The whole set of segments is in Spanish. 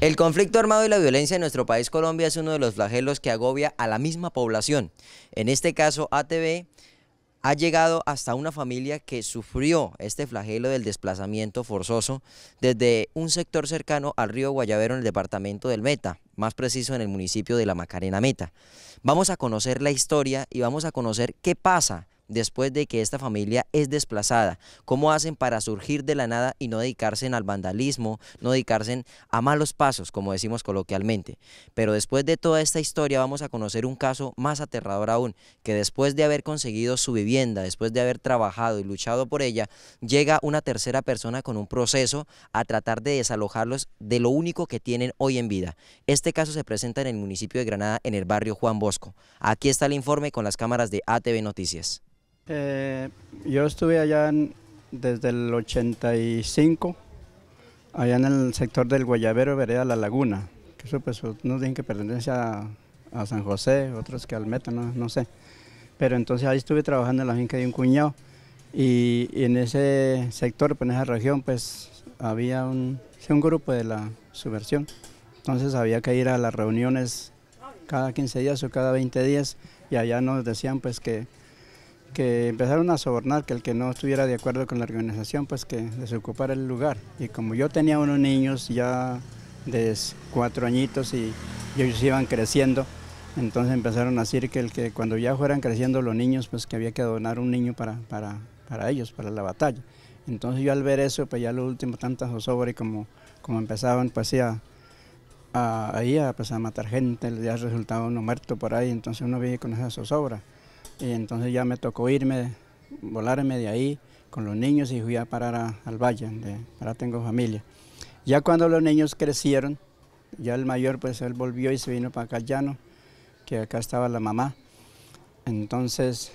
El conflicto armado y la violencia en nuestro país Colombia es uno de los flagelos que agobia a la misma población. En este caso, ATV ha llegado hasta una familia que sufrió este flagelo del desplazamiento forzoso desde un sector cercano al río Guayavero en el departamento del Meta, más preciso en el municipio de La Macarena Meta. Vamos a conocer la historia y vamos a conocer qué pasa después de que esta familia es desplazada? ¿Cómo hacen para surgir de la nada y no dedicarse al vandalismo, no dedicarse a malos pasos, como decimos coloquialmente? Pero después de toda esta historia vamos a conocer un caso más aterrador aún, que después de haber conseguido su vivienda, después de haber trabajado y luchado por ella, llega una tercera persona con un proceso a tratar de desalojarlos de lo único que tienen hoy en vida. Este caso se presenta en el municipio de Granada, en el barrio Juan Bosco. Aquí está el informe con las cámaras de ATV Noticias. Eh, yo estuve allá desde el 85, allá en el sector del Guayabero, Vereda La Laguna, que eso pues unos dicen que pertenece a, San José, otros que al Meta, no, sé. Pero entonces ahí estuve trabajando en la finca de un cuñado y, en ese sector, pues, en esa región, pues había un, un grupo de la subversión. Entonces había que ir a las reuniones cada 15 días o cada 20 días y allá nos decían pues que que empezaron a sobornar que el que no estuviera de acuerdo con la organización, pues que ocupara el lugar. Y como yo tenía unos niños ya de cuatro añitos y ellos iban creciendo, entonces empezaron a decir que, el que cuando ya fueran creciendo los niños, pues que había que donar un niño para, para, ellos, para la batalla. Entonces yo al ver eso, pues ya lo último, tantas zozobra y como, como empezaban pues a, a, a, pues, a matar gente, ya resultaba uno muerto por ahí, entonces uno vive con esas zozobra y entonces ya me tocó irme, volarme de ahí con los niños y fui a parar al valle, ahora tengo familia. Ya cuando los niños crecieron, ya el mayor pues él volvió y se vino para acá que acá estaba la mamá. Entonces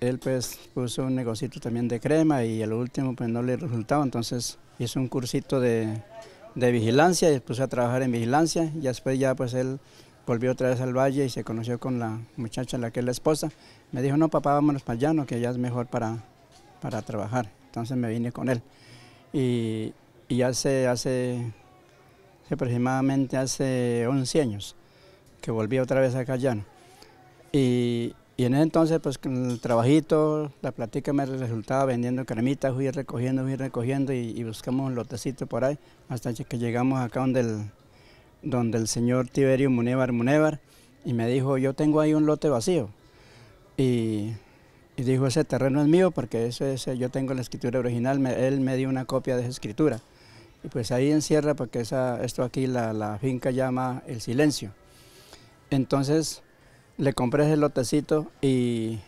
él pues puso un negocito también de crema y el último pues no le resultaba, entonces hizo un cursito de, vigilancia y puse a trabajar en vigilancia y después ya pues él volvió otra vez al valle y se conoció con la muchacha, la que es la esposa. Me dijo, no papá, vámonos para allá, que allá es mejor para, para trabajar. Entonces me vine con él. Y, hace, hace, aproximadamente hace 11 años que volví otra vez acá a Callano. Y, en ese entonces, pues con el trabajito, la platica me resultaba vendiendo cremitas, fui recogiendo, fui recogiendo y, y buscamos un lotecito por ahí, hasta que llegamos acá donde el, donde el señor Tiberio Munevar Munevar y me dijo, yo tengo ahí un lote vacío. Y, dijo, ese terreno es mío porque ese, yo tengo la escritura original, él me dio una copia de esa escritura. Y pues ahí encierra, porque esto aquí la, finca llama El Silencio. Entonces le compré ese lotecito y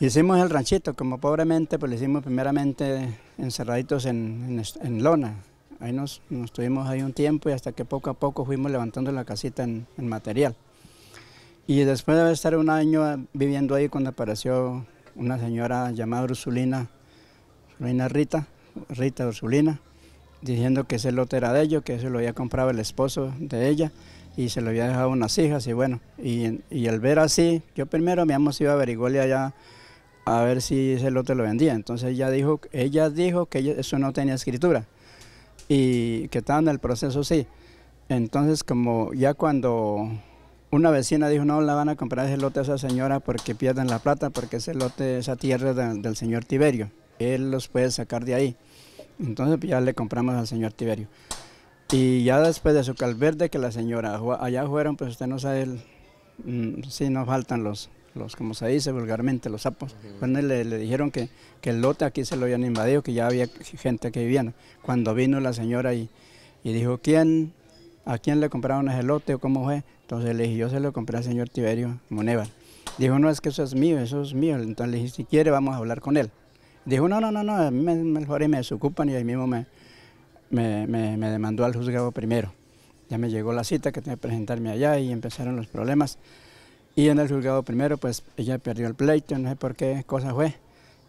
hicimos el ranchito, como pobremente, pues lo hicimos primeramente encerraditos en lona, Ahí nos, nos, tuvimos ahí un tiempo y hasta que poco a poco fuimos levantando la casita en, material. Y después de estar un año eh, viviendo ahí, cuando apareció una señora llamada Ursulina, reina Rita, Rita Ursulina, diciendo que ese lote era de ellos, que se lo había comprado el esposo de ella y se lo había dejado unas hijas y bueno, y, al ver así, yo primero mi amo ido iba a averiguarle allá a ver si ese lote lo vendía. Entonces ella dijo, ella dijo que eso no tenía escritura y que estaban en el proceso, sí. Entonces, como ya cuando una vecina dijo, no, la van a comprar ese lote a esa señora porque pierden la plata, porque ese lote, esa tierra del señor Tiberio, él los puede sacar de ahí. Entonces pues, ya le compramos al señor Tiberio. Y ya después de su calverde que la señora, allá fueron, pues usted no sabe, si mm, sí, nos faltan los, los como se dice vulgarmente, los sapos. Cuando le, dijeron que, que, el lote aquí se lo habían invadido, que ya había gente que vivía. Cuando vino la señora y, y dijo, ¿quién, ¿a quién le compraron ese lote o cómo fue? Entonces le dije, yo se lo compré al señor Tiberio Moneva. Dijo, no, es que eso es mío, eso es mío. Entonces le dije, si quiere vamos a hablar con él. Dijo, no, no, no, no, a mí me, mejor y me desocupan y ahí mismo me, me, me, me demandó al juzgado primero. Ya me llegó la cita que tenía que presentarme allá y empezaron los problemas. Y en el juzgado primero, pues ella perdió el pleito, no sé por qué cosa fue.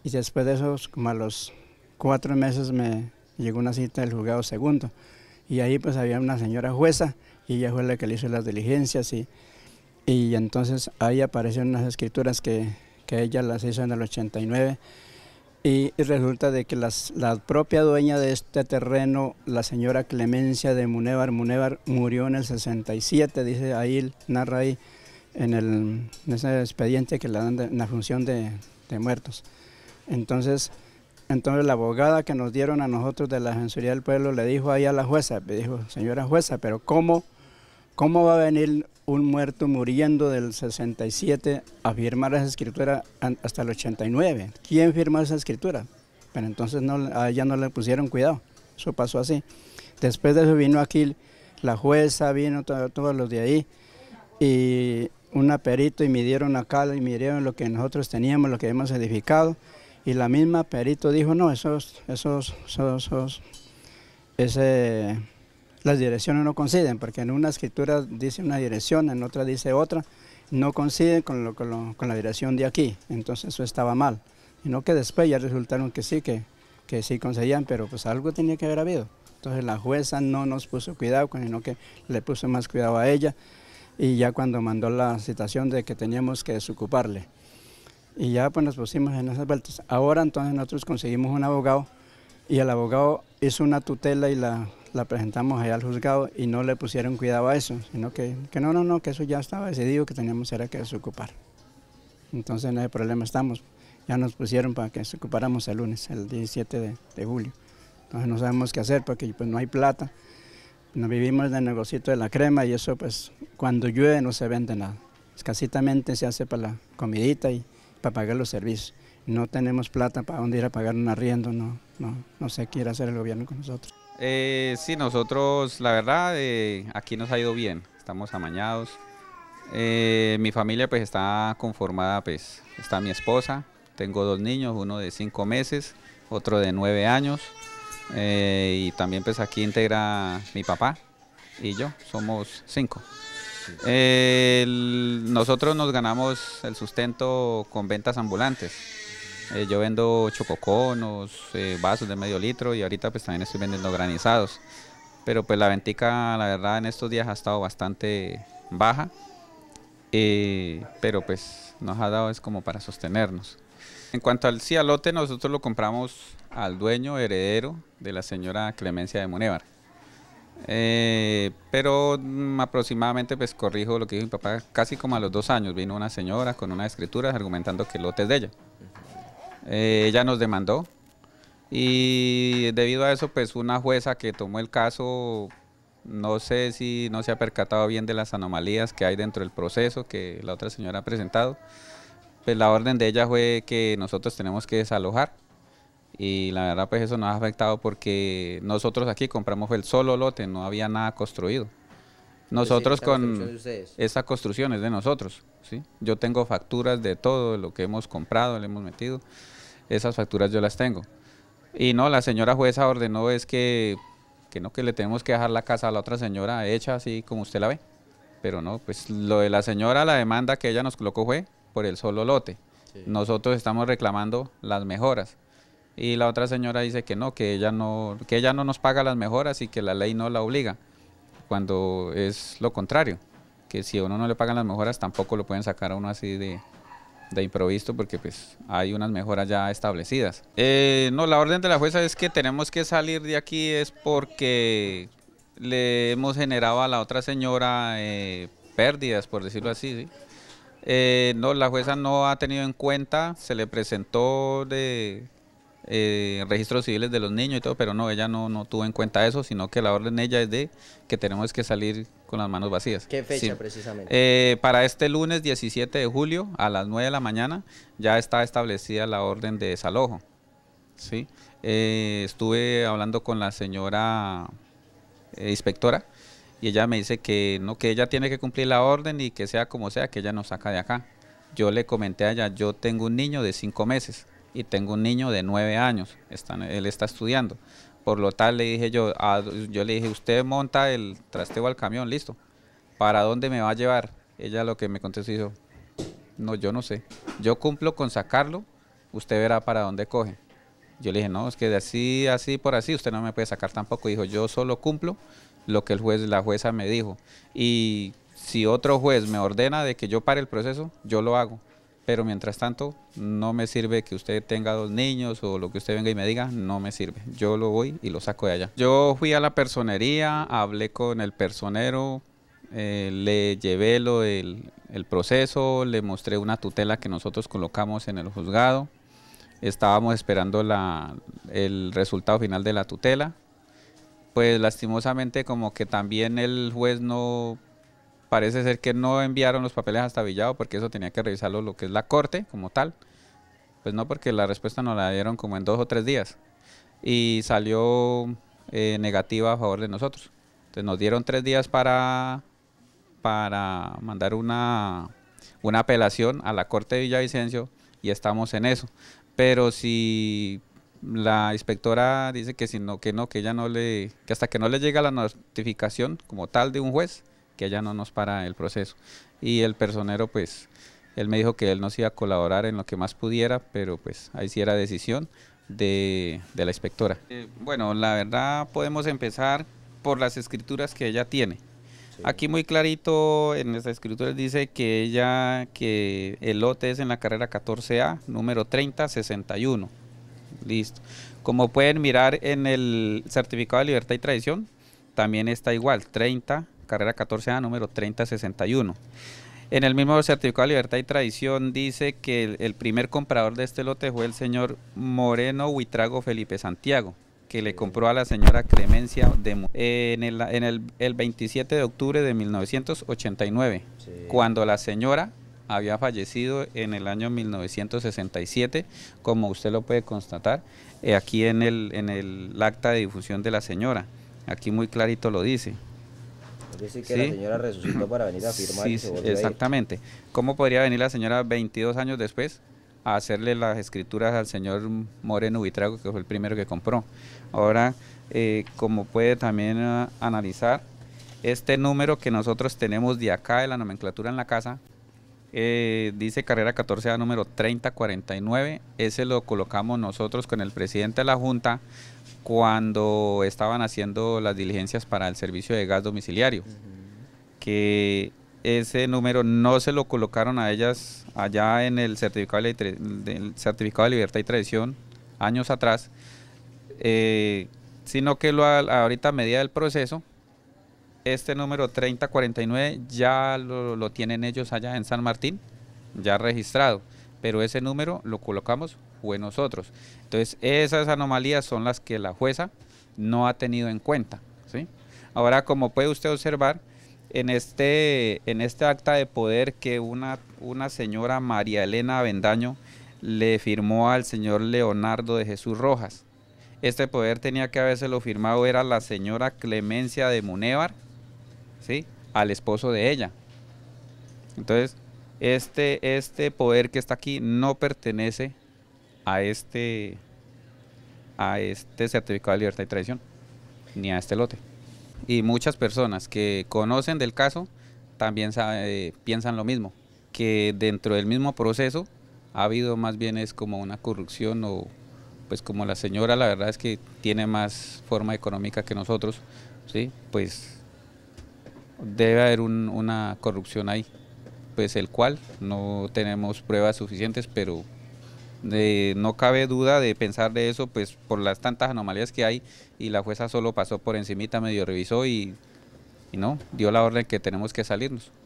Y después de eso, pues, como a los cuatro meses, me llegó una cita del juzgado segundo. Y ahí pues había una señora jueza y ella fue la que le hizo las diligencias. Y, y entonces ahí aparecieron unas escrituras que, ella las hizo en el 89. Y, y, resulta de que la propia dueña de este terreno, la señora Clemencia de Munevar, Munevar murió en el 67, dice ahí, narra ahí en, el, ese expediente que le dan en la función de, muertos. Entonces, entonces la abogada que nos dieron a nosotros de la censuría del Pueblo le dijo ahí a la jueza, le dijo, señora jueza, pero ¿cómo, cómo va a venir un muerto muriendo del 67 a firmar esa escritura hasta el 89? ¿Quién firmó esa escritura? Pero entonces no, a ella no le pusieron cuidado, eso pasó así. Después de eso vino aquí la jueza, vino todos los de ahí y un perito y midieron acá y midieron lo que nosotros teníamos, lo que hemos edificado. Y la misma perito dijo, no, esos, esos, esos, ese, las direcciones no coinciden, porque en una escritura dice una dirección, en otra dice otra, no coinciden con, lo, con, la dirección de aquí, entonces eso estaba mal. sino que después ya resultaron que sí, que, que sí conseguían, pero pues algo tenía que haber habido. Entonces la jueza no nos puso cuidado, sino que le puso más cuidado a ella y ya cuando mandó la citación de que teníamos que desocuparle. Y ya pues nos pusimos en esas vueltas. Ahora entonces nosotros conseguimos un abogado y el abogado hizo una tutela y la, presentamos allá al juzgado y no le pusieron cuidado a eso, sino que, no, no, no, que eso ya estaba decidido, que teníamos era que desocupar. Entonces en ese problema estamos. Ya nos pusieron para que desocupáramos el lunes, el 17 de, julio. Entonces no sabemos qué hacer porque pues no hay plata. Nos vivimos del negocito de la crema y eso pues cuando llueve no se vende nada. Escasitamente se hace para la comidita y para pagar los servicios. No tenemos plata para dónde ir a pagar un arriendo, no, no, no se quiere hacer el gobierno con nosotros. Eh, sí, nosotros, la verdad, eh, aquí nos ha ido bien, estamos amañados. Eh, mi familia pues está conformada, pues está mi esposa, tengo dos niños, uno de cinco meses, otro de nueve años, y también pues aquí integra mi papá y yo, somos cinco nosotros nos ganamos el sustento con ventas ambulantes. Eh, yo vendo chococonos, eh, vasos de medio litro y ahorita pues también estoy vendiendo granizados. Pero pues la ventica, la verdad, en estos días ha estado bastante baja. Eh, pero pues nos ha dado es como para sostenernos. En cuanto al cialote, nosotros lo compramos al dueño heredero de la señora Clemencia de Monévar. Eh, pero mm, aproximadamente, pues corrijo lo que dijo mi papá, casi como a los dos años vino una señora con una escritura argumentando que el lote es de ella. Eh, ella nos demandó y debido a eso, pues una jueza que tomó el caso, no sé si no se ha percatado bien de las anomalías que hay dentro del proceso que la otra señora ha presentado, pues la orden de ella fue que nosotros tenemos que desalojar y la verdad, pues eso nos ha afectado porque nosotros aquí compramos el solo lote, no había nada construido. Pues nosotros con esa construcción es de nosotros, ¿sí? Yo tengo facturas de todo lo que hemos comprado, le hemos metido. Esas facturas yo las tengo. Y no, la señora jueza ordenó es que, que no, que le tenemos que dejar la casa a la otra señora hecha así como usted la ve. Pero no, pues lo de la señora, la demanda que ella nos colocó fue por el solo lote. Nosotros estamos reclamando las mejoras y la otra señora dice que no, que ella no, que ella no nos paga las mejoras y que la ley no la obliga, cuando es lo contrario, que si a uno no le pagan las mejoras tampoco lo pueden sacar a uno así de, de improviso porque pues hay unas mejoras ya establecidas. Eh, no, la orden de la jueza es que tenemos que salir de aquí es porque le hemos generado a la otra señora eh, pérdidas, por decirlo así, eh, no, la jueza no ha tenido en cuenta, se le presentó de eh, registros civiles de los niños y todo, pero no, ella no, no tuvo en cuenta eso, sino que la orden ella es de que tenemos que salir con las manos vacías. ¿Qué fecha precisamente? Eh, para este lunes 17 de julio a las 9 de la mañana ya está establecida la orden de desalojo. ¿sí? Eh, estuve hablando con la señora inspectora y ella me dice que no, que ella tiene que cumplir la orden y que sea como sea, que ella nos saca de acá. Yo le comenté a ella, yo tengo un niño de 5 meses y tengo un niño de nueve años, está, él está estudiando. Por lo tal le dije yo, ah, yo le dije, usted monta el trasteo al camión, listo. ¿Para dónde me va a llevar? Ella lo que me contestó dijo, no, yo no sé. Yo cumplo con sacarlo, usted verá para dónde coge. Yo le dije, no, es que de así, así, por así, usted no me puede sacar tampoco. Dijo, yo solo cumplo lo que el juez, la jueza me dijo. Y si otro juez me ordena de que yo pare el proceso, yo lo hago pero mientras tanto no me sirve que usted tenga dos niños o lo que usted venga y me diga, no me sirve. Yo lo voy y lo saco de allá. Yo fui a la personería, hablé con el personero, eh, le llevé lo el proceso, le mostré una tutela que nosotros colocamos en el juzgado. Estábamos esperando el resultado final de la tutela. Pues lastimosamente como que también el juez no Parece ser que no enviaron los papeles hasta Villado porque eso tenía que revisarlo lo que es la corte como tal. Pues no, porque la respuesta nos la dieron como en dos o tres días. Y salió eh, negativa a favor de nosotros. Entonces nos dieron tres días para, para mandar una, una apelación a la Corte de Villavicencio y estamos en eso. Pero si la inspectora dice que si no, que no, que ella no le, que hasta que no le llega la notificación como tal de un juez, que ya no nos para el proceso. Y el personero, pues, él me dijo que él nos iba a colaborar en lo que más pudiera, pero pues ahí sí era decisión de, la inspectora. Eh, bueno, la verdad podemos empezar por las escrituras que ella tiene. Aquí muy clarito en las escrituras dice que ella, que el lote es en la carrera 14A, número 3061. Listo. Como pueden mirar en el certificado de libertad y tradición, también está igual, 30 carrera 14A, número 3061. En el mismo certificado de libertad y tradición dice que el, primer comprador de este lote fue el señor Moreno Huitrago Felipe Santiago, que le compró a la señora Clemencia de, en, el, 27 de octubre de 1989, cuando la señora había fallecido en el año 1967, como usted lo puede constatar eh, aquí en el, en el acta de difusión de la señora. Aquí muy clarito lo dice dice que ¿Sí? la señora resucitó para venir a firmar. Sí, exactamente. ¿Cómo podría venir la señora 22 años después a hacerle las escrituras al señor Moreno Vitrago, que fue el primero que compró? Ahora, eh, como puede también ah, analizar, este número que nosotros tenemos de acá de la nomenclatura en la casa eh, dice carrera 14 a número 3049. Ese lo colocamos nosotros con el presidente de la Junta cuando estaban haciendo las diligencias para el servicio de gas domiciliario. Que ese número no se lo colocaron a ellas allá en el certificado de, libertad y tradición años atrás, eh, sino que lo, ahorita a medida del proceso este número 3049 ya lo, tienen ellos allá en San Martín, ya registrado, pero ese número lo colocamos fue nosotros. Entonces, esas anomalías son las que la jueza no ha tenido en cuenta. ¿sí? Ahora, como puede usted observar, en este, en este acta de poder que una, una señora María Elena Avendaño le firmó al señor Leonardo de Jesús Rojas. Este poder tenía que haberse lo firmado era la señora Clemencia de Munevar al esposo de ella. Entonces, este, este poder que está aquí no pertenece a este, a este certificado de libertad y traición, ni a este lote. Y muchas personas que conocen del caso también piensan lo mismo, que dentro del mismo proceso ha habido más bien es como una corrupción o pues como la señora la verdad es que tiene más forma económica que nosotros, ¿sí? Pues debe haber una corrupción ahí, pues el cual no tenemos pruebas suficientes, pero eh, no cabe duda de pensar de eso, pues por las tantas anomalías que hay y la jueza solo pasó por encimita, medio revisó y, y no, dio la orden que tenemos que salirnos.